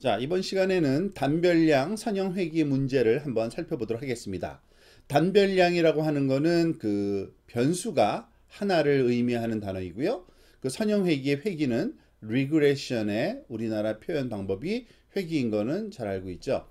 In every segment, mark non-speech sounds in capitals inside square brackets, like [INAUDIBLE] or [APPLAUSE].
자 이번 시간에는 단별량 선형회귀 문제를 한번 살펴보도록 하겠습니다. 단별량이라고 하는 것은 그 변수가 하나를 의미하는 단어이고요. 그 선형회귀의 회귀는 regression의 우리나라 표현 방법이 회귀인 거는 잘 알고 있죠.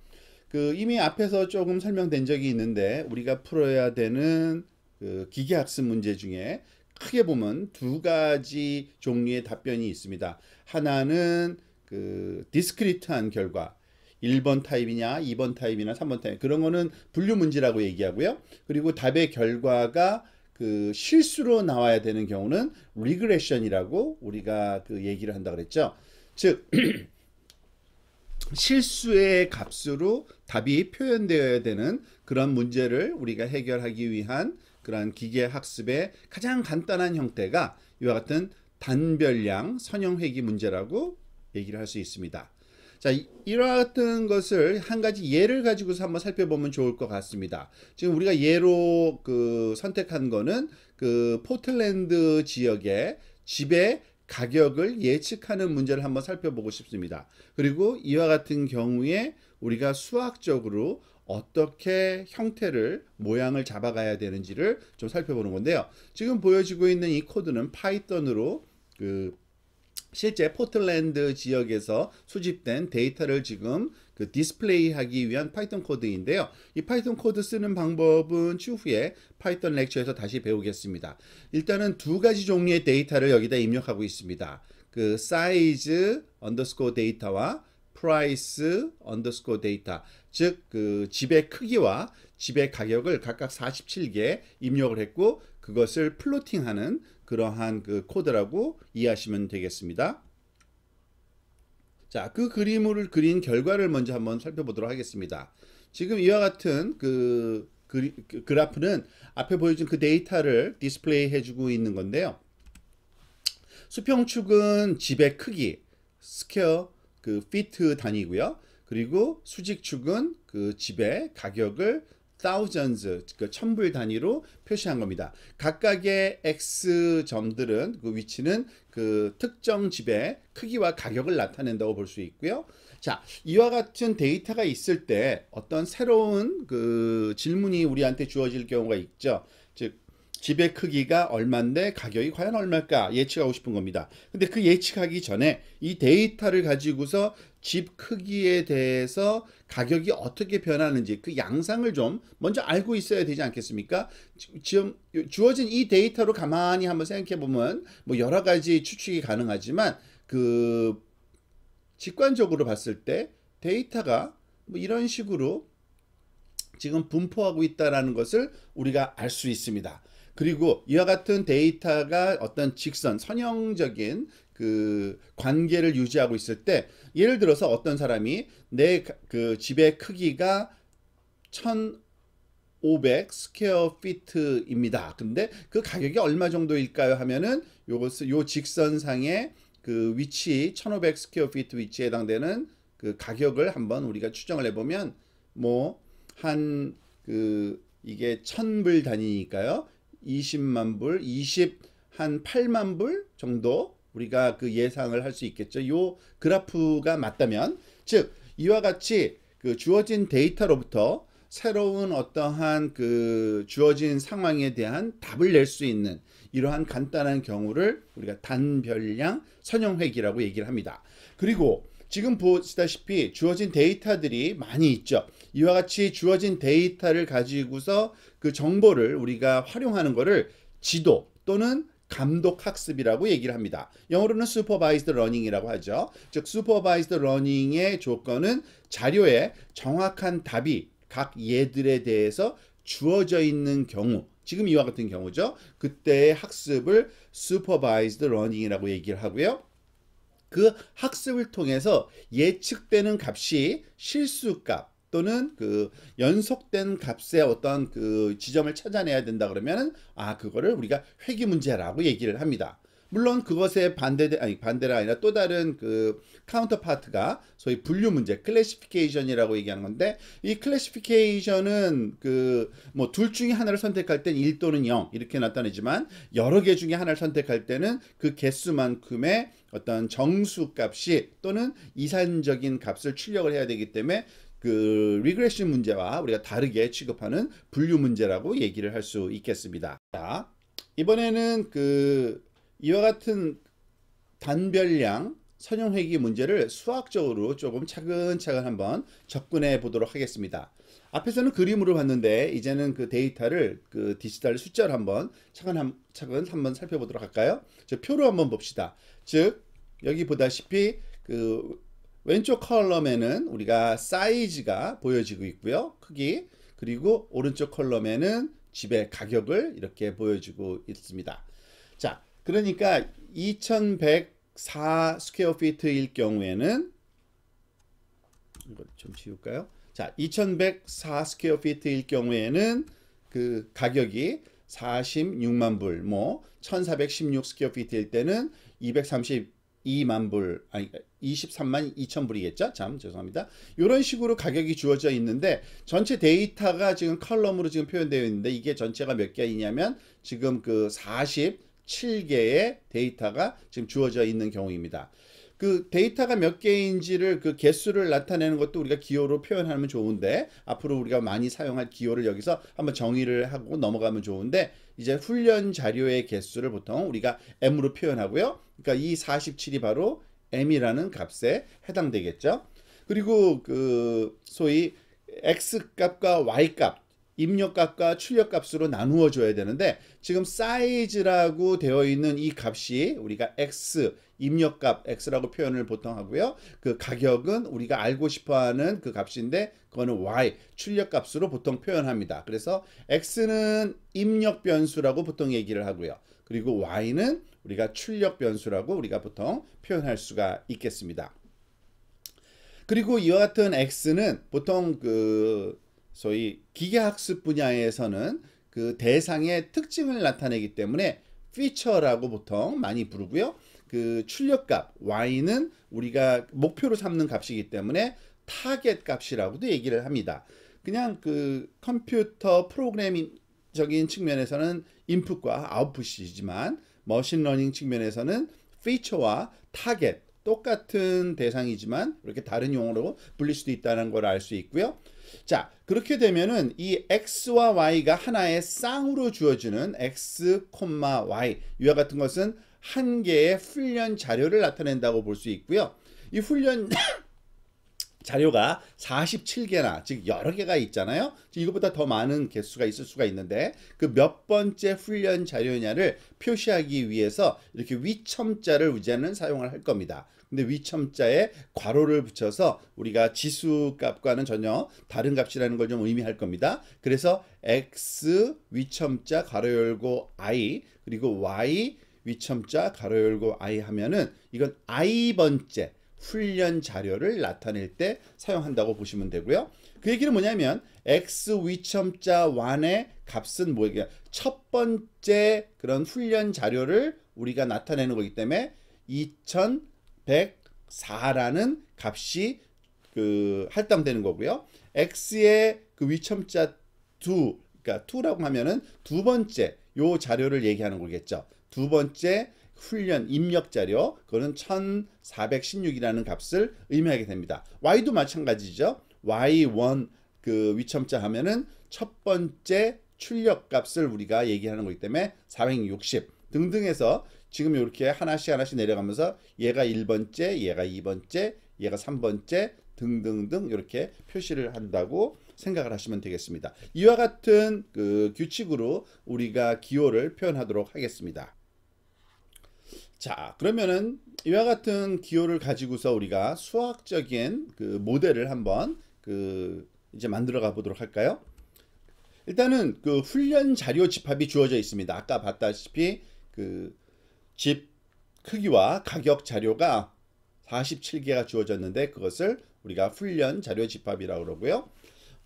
그 이미 앞에서 조금 설명된 적이 있는데 우리가 풀어야 되는 그 기계학습 문제 중에 크게 보면 두 가지 종류의 답변이 있습니다. 하나는 그 디스크리트한 결과 1번 타입이냐, 2번 타입이냐 3번 타입 그런 거는 분류 문제라고 얘기하고요. 그리고 답의 결과가 그 실수로 나와야 되는 경우는 리그레션이라고 우리가 그 얘기를 한다 그랬죠. 즉 [CLEARS THROAT] 실수의 값으로 답이 표현되어야 되는 그런 문제를 우리가 해결하기 위한 그러한 기계 학습의 가장 간단한 형태가 이와 같은 단별량 선형회귀 문제라고 얘기를 할 수 있습니다. 자, 이러한 것을 한 가지 예를 가지고서 한번 살펴보면 좋을 것 같습니다. 지금 우리가 예로 그 선택한 거는 그 포틀랜드 지역의 집의 가격을 예측하는 문제를 한번 살펴보고 싶습니다. 그리고 이와 같은 경우에 우리가 수학적으로 어떻게 형태를 모양을 잡아가야 되는지를 좀 살펴보는 건데요. 지금 보여지고 있는 이 코드는 파이썬으로 그 실제 포틀랜드 지역에서 수집된 데이터를 지금 그 디스플레이하기 위한 파이썬 코드인데요. 이 파이썬 코드 쓰는 방법은 추후에 파이썬 렉처에서 다시 배우겠습니다. 일단은 두 가지 종류의 데이터를 여기다 입력하고 있습니다. 그 사이즈 언더스코어 데이터와 price 언더스코어 데이터 즉그 집의 크기와 집의 가격을 각각 47개 입력을 했고 그것을 플로팅하는 그러한 그 코드라고 이해하시면 되겠습니다. 자, 그 그림을 그린 결과를 먼저 한번 살펴보도록 하겠습니다. 지금 이와 같은 그 그리, 그 그래프는 앞에 보여준 그 데이터를 디스플레이 해주고 있는 건데요. 수평축은 집의 크기, 스퀘어, 그 피트 단위고요. 그리고 수직축은 그 집의 가격을 thousands, 그 천불 단위로 표시한 겁니다. 각각의 x 점들은 그 위치는 그 특정 집의 크기와 가격을 나타낸다고 볼 수 있고요. 자, 이와 같은 데이터가 있을 때 어떤 새로운 그 질문이 우리한테 주어질 경우가 있죠. 즉 집의 크기가 얼만데 가격이 과연 얼마일까 예측하고 싶은 겁니다. 근데 그 예측하기 전에 이 데이터를 가지고서 집 크기에 대해서 가격이 어떻게 변하는지 그 양상을 좀 먼저 알고 있어야 되지 않겠습니까? 지금 주어진 이 데이터로 가만히 한번 생각해 보면 뭐 여러 가지 추측이 가능하지만 그 직관적으로 봤을 때 데이터가 뭐 이런 식으로 지금 분포하고 있다라는 것을 우리가 알 수 있습니다. 그리고 이와 같은 데이터가 어떤 직선, 선형적인 그 관계를 유지하고 있을 때 예를 들어서 어떤 사람이 내 그 집의 크기가 1,500 스퀘어 피트입니다. 근데 그 가격이 얼마 정도일까요? 하면은 요것 요 직선상의 그 위치 1,500 스퀘어 피트 위치에 해당되는 그 가격을 한번 우리가 추정을 해보면 뭐 한 그 이게 1,000불 단위니까요. 20만 불, 20 한 8만 불 정도 우리가 그 예상을 할 수 있겠죠. 요 그래프가 맞다면 즉 이와 같이 그 주어진 데이터로부터 새로운 어떠한 그 주어진 상황에 대한 답을 낼 수 있는 이러한 간단한 경우를 우리가 단별량 선형회기라고 얘기를 합니다. 그리고 지금 보시다시피 주어진 데이터들이 많이 있죠. 이와 같이 주어진 데이터를 가지고서 그 정보를 우리가 활용하는 것을 지도 또는 감독 학습이라고 얘기를 합니다. 영어로는 supervised learning이라고 하죠. 즉 supervised learning의 조건은 자료에 정확한 답이 각 예들에 대해서 주어져 있는 경우 지금 이와 같은 경우죠. 그때의 학습을 supervised learning이라고 얘기를 하고요. 그 학습을 통해서 예측되는 값이 실수값, 또는 그 연속된 값의 어떤 그 지점을 찾아내야 된다 그러면은 아 그거를 우리가 회귀 문제라고 얘기를 합니다. 물론 그것에 반대 아니 반대가 아니라 또 다른 그 카운터 파트가 소위 분류 문제 클래시피케이션이라고 얘기하는 건데 이 클래시피케이션은 그 뭐 둘 중에 하나를 선택할 땐 1 또는 0 이렇게 나타내지만 여러 개 중에 하나를 선택할 때는 그 개수만큼의 어떤 정수 값이 또는 이산적인 값을 출력을 해야 되기 때문에 그 리그레션 문제와 우리가 다르게 취급하는 분류 문제라고 얘기를 할 수 있겠습니다. 자, 이번에는 그 이와 같은 단별량 선형회귀 문제를 수학적으로 조금 차근차근 한번 접근해 보도록 하겠습니다. 앞에서는 그림으로 봤는데 이제는 그 데이터를 그 디지털 숫자를 한번 차근차근 한번 살펴보도록 할까요? 저 표로 한번 봅시다. 즉 여기 보다시피 그 왼쪽 컬럼에는 우리가 사이즈가 보여지고 있고요. 크기 그리고 오른쪽 컬럼에는 집의 가격을 이렇게 보여주고 있습니다. 자 그러니까 2104 스퀘어 피트일 경우에는 이걸 좀 지울까요? 자2104 스퀘어 피트일 경우에는 그 가격이 46만 불, 뭐 1416 스퀘어 피트일 때는 230 2만 불, 아니 23만 2천 불이겠죠? 참 죄송합니다. 이런 식으로 가격이 주어져 있는데 전체 데이터가 지금 컬럼으로 지금 표현되어 있는데 이게 전체가 몇 개이냐면 지금 그 47개의 데이터가 지금 주어져 있는 경우입니다. 그 데이터가 몇 개인지를 그 개수를 나타내는 것도 우리가 기호로 표현하면 좋은데 앞으로 우리가 많이 사용할 기호를 여기서 한번 정의를 하고 넘어가면 좋은데 이제 훈련 자료의 개수를 보통 우리가 m으로 표현하고요. 그러니까 이 47이 바로 m이라는 값에 해당되겠죠. 그리고 그 소위 x 값과 y 값 입력값과 출력값으로 나누어 줘야 되는데 지금 사이즈라고 되어 있는 이 값이 우리가 x 입력값 x라고 표현을 보통 하고요. 그 가격은 우리가 알고 싶어하는 그 값인데 그거는 y 출력값으로 보통 표현합니다. 그래서 x는 입력 변수라고 보통 얘기를 하고요. 그리고 y는 우리가 출력 변수라고 우리가 보통 표현할 수가 있겠습니다. 그리고 이와 같은 x는 보통 그 소위 기계학습 분야에서는 그 대상의 특징을 나타내기 때문에 피처라고 보통 많이 부르고요. 그 출력값 y는 우리가 목표로 삼는 값이기 때문에 타겟 값이라고도 얘기를 합니다. 그냥 그 컴퓨터 프로그래밍적인 측면에서는 인풋과 아웃풋이지만 머신러닝 측면에서는 피처와 타겟 똑같은 대상이지만 이렇게 다른 용어로 불릴 수도 있다는 걸 알 수 있고요. 자 그렇게 되면은 이 x와 y가 하나의 쌍으로 주어지는 x, y 이와 같은 것은 한 개의 훈련 자료를 나타낸다고 볼 수 있고요. 이 훈련 [COUGHS] 자료가 47개나 즉 여러 개가 있잖아요. 이것보다 더 많은 개수가 있을 수가 있는데 그 몇 번째 훈련 자료냐를 표시하기 위해서 이렇게 위첨자를 우지는 사용을 할 겁니다. 근데 위첨자에 괄호를 붙여서 우리가 지수 값과는 전혀 다른 값이라는 걸 좀 의미할 겁니다. 그래서 x 위첨자 괄호 열고 i 그리고 y 위첨자 가로 열고 I 하면은 이건 I 번째 훈련 자료를 나타낼 때 사용한다고 보시면 되고요. 그 얘기는 뭐냐면 x 위첨자 1의 값은 뭐예요? 첫 번째 그런 훈련 자료를 우리가 나타내는 거기 때문에 2104라는 값이 그 할당되는 거고요. x의 그 위첨자 2 그러니까 2라고 하면은 두 번째 요 자료를 얘기하는 거겠죠. 두 번째 훈련 입력 자료 그거는 1416이라는 값을 의미하게 됩니다. y도 마찬가지죠. y1 그 위첨자 하면은 첫 번째 출력 값을 우리가 얘기하는 거기 때문에 460 등등해서 지금 이렇게 하나씩 하나씩 내려가면서 얘가 1번째, 얘가 2번째, 얘가 3번째 등등등 이렇게 표시를 한다고 생각을 하시면 되겠습니다. 이와 같은 그 규칙으로 우리가 기호를 표현하도록 하겠습니다. 자 그러면은 이와 같은 기호를 가지고서 우리가 수학적인 그 모델을 한번 그 이제 만들어 가 보도록 할까요? 일단은 그 훈련 자료 집합이 주어져 있습니다. 아까 봤다시피 그 집 크기와 가격 자료가 47개가 주어졌는데 그것을 우리가 훈련 자료 집합이라고 그러고요.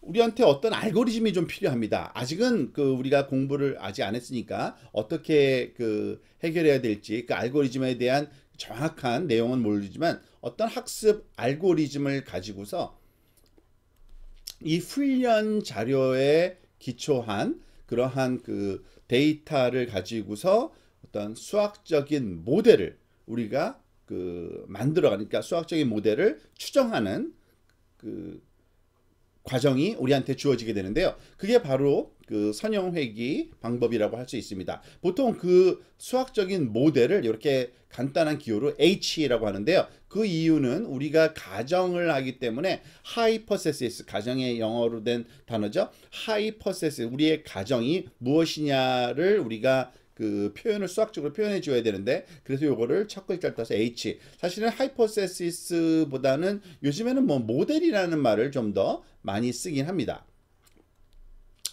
우리한테 어떤 알고리즘이 좀 필요합니다. 아직은 그 우리가 공부를 아직 안 했으니까 어떻게 그 해결해야 될지 그 알고리즘에 대한 정확한 내용은 모르지만 어떤 학습 알고리즘을 가지고서 이 훈련 자료에 기초한 그러한 그 데이터를 가지고서 어떤 수학적인 모델을 우리가 그 만들어 가니까 그러니까 수학적인 모델을 추정하는 그 과정이 우리한테 주어지게 되는데요. 그게 바로 그선형회기 방법이라고 할 수 있습니다. 보통 그 수학적인 모델을 이렇게 간단한 기호로 H라고 하는데요. 그 이유는 우리가 가정을 하기 때문에 하이퍼세시스 가정의 영어로 된 단어죠. 하이퍼세시스 우리의 가정이 무엇이냐를 우리가 그 표현을 수학적으로 표현해 줘야 되는데 그래서 요거를 첫 글자를 따서 H 사실은 하이퍼세시스보다는 요즘에는 뭐 모델이라는 말을 좀 더 많이 쓰긴 합니다.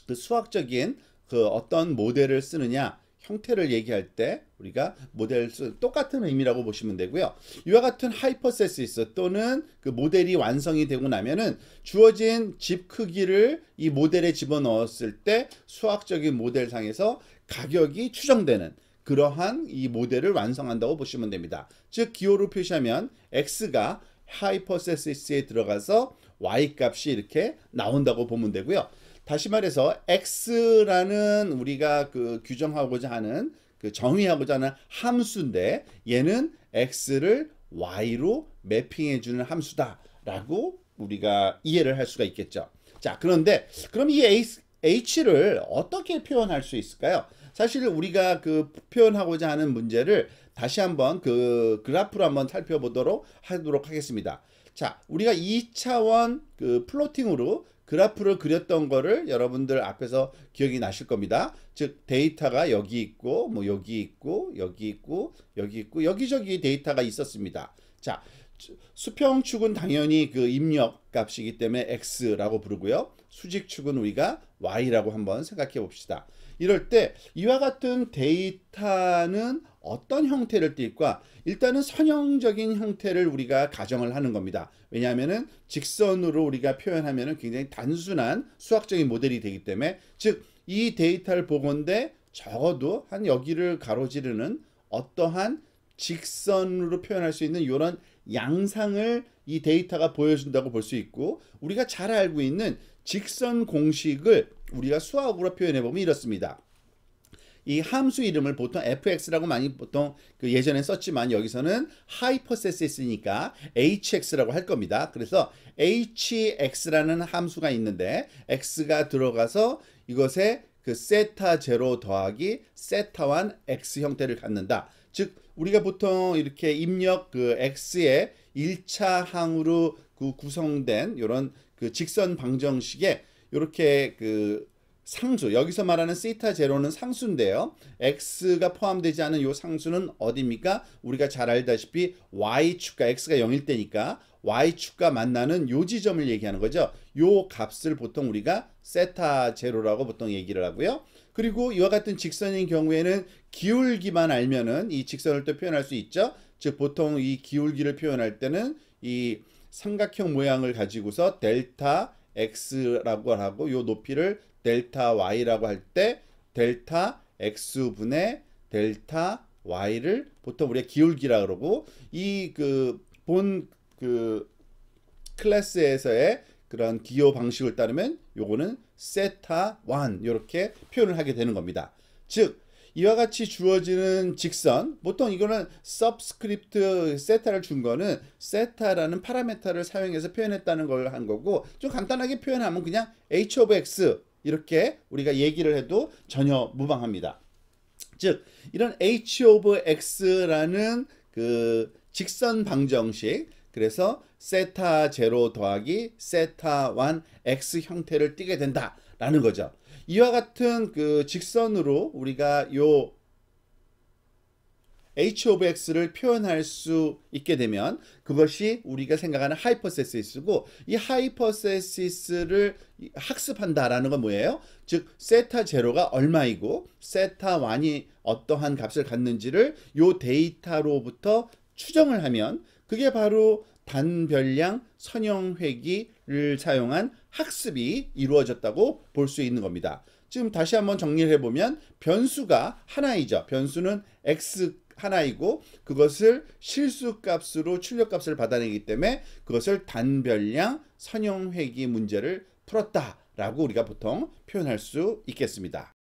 그 수학적인 그 어떤 모델을 쓰느냐 형태를 얘기할 때 우리가 모델 똑같은 의미라고 보시면 되고요. 이와 같은 하이퍼세시스 또는 그 모델이 완성이 되고 나면은 주어진 집 크기를 이 모델에 집어넣었을 때 수학적인 모델상에서 가격이 추정되는 그러한 이 모델을 완성한다고 보시면 됩니다. 즉 기호로 표시하면 x가 하이퍼세시스에 들어가서 y 값이 이렇게 나온다고 보면 되고요. 다시 말해서 x라는 우리가 그 규정하고자 하는 그 정의하고자 하는 함수인데 얘는 x를 y로 매핑해 주는 함수다라고 우리가 이해를 할 수가 있겠죠. 자, 그런데 그럼 이 h를 어떻게 표현할 수 있을까요? 사실 우리가 그 표현하고자 하는 문제를 다시 한번 그 그래프로 한번 살펴보도록 하도록 하겠습니다. 자, 우리가 2차원 그 플로팅으로 그래프를 그렸던 거를 여러분들 앞에서 기억이 나실 겁니다. 즉 데이터가 여기 있고 뭐 여기 있고 여기 있고 여기 있고 여기저기 데이터가 있었습니다. 자, 수평축은 당연히 그 입력 값이기 때문에 x라고 부르고요. 수직축은 우리가 y라고 한번 생각해 봅시다. 이럴 때 이와 같은 데이터는 어떤 형태를 띌까? 일단은 선형적인 형태를 우리가 가정을 하는 겁니다. 왜냐하면 직선으로 우리가 표현하면 굉장히 단순한 수학적인 모델이 되기 때문에 즉 이 데이터를 보건데 적어도 한 여기를 가로지르는 어떠한 직선으로 표현할 수 있는 이런 양상을 이 데이터가 보여준다고 볼 수 있고 우리가 잘 알고 있는 직선 공식을 우리가 수학으로 표현해 보면 이렇습니다. 이 함수 이름을 보통 fx라고 많이 보통 그 예전에 썼지만 여기서는 하이퍼셋에 있으니까 hx라고 할 겁니다. 그래서 hx라는 함수가 있는데 x가 들어가서 이것에 그 세타 제로 더하기 세타 1 x 형태를 갖는다. 즉 우리가 보통 이렇게 입력 그 x의 1차 항으로 그 구성된 이런 그 직선 방정식에 이렇게 그 상수 여기서 말하는 세타 제로는 상수인데요. x가 포함되지 않은 이 상수는 어디입니까? 우리가 잘 알다시피 y축과 x가 0일 때니까 y축과 만나는 요 지점을 얘기하는 거죠. 요 값을 보통 우리가 세타 제로라고 보통 얘기를 하고요. 그리고 이와 같은 직선인 경우에는 기울기만 알면은 이 직선을 또 표현할 수 있죠. 즉 보통 이 기울기를 표현할 때는 이 삼각형 모양을 가지고서 델타 x라고 하고 요 높이를 델타 y라고 할 때 델타 x분의 델타 y를 보통 우리가 기울기라 그러고 이 그 본그 그 클래스에서의 그런 기호 방식을 따르면 요거는 세타 1 이렇게 표현을 하게 되는 겁니다. 즉 이와 같이 주어지는 직선 보통 이거는 subscript 세타를 준 거는 세타라는 파라메타를 사용해서 표현했다는 걸 한 거고 좀 간단하게 표현하면 그냥 h of x 이렇게 우리가 얘기를 해도 전혀 무방합니다. 즉 이런 h of x라는 그 직선 방정식 그래서 세타 제로 더하기 세타 1 x 형태를 띠게 된다라는 거죠. 이와 같은 그 직선으로 우리가 요 h of x를 표현할 수 있게 되면 그것이 우리가 생각하는 하이퍼세시스고 이 하이퍼세시스를 학습한다라는 건 뭐예요? 즉 세타 제로가 얼마이고 세타 1이 어떠한 값을 갖는지를 요 데이터로부터 추정을 하면 그게 바로 반별량 선형회기를 사용한 학습이 이루어졌다고 볼 수 있는 겁니다. 지금 다시 한번 정리를 해보면 변수가 하나이죠. 변수는 x 하나이고 그것을 실수값으로 출력값을 받아내기 때문에 그것을 단별량 선형회기 문제를 풀었다라고 우리가 보통 표현할 수 있겠습니다.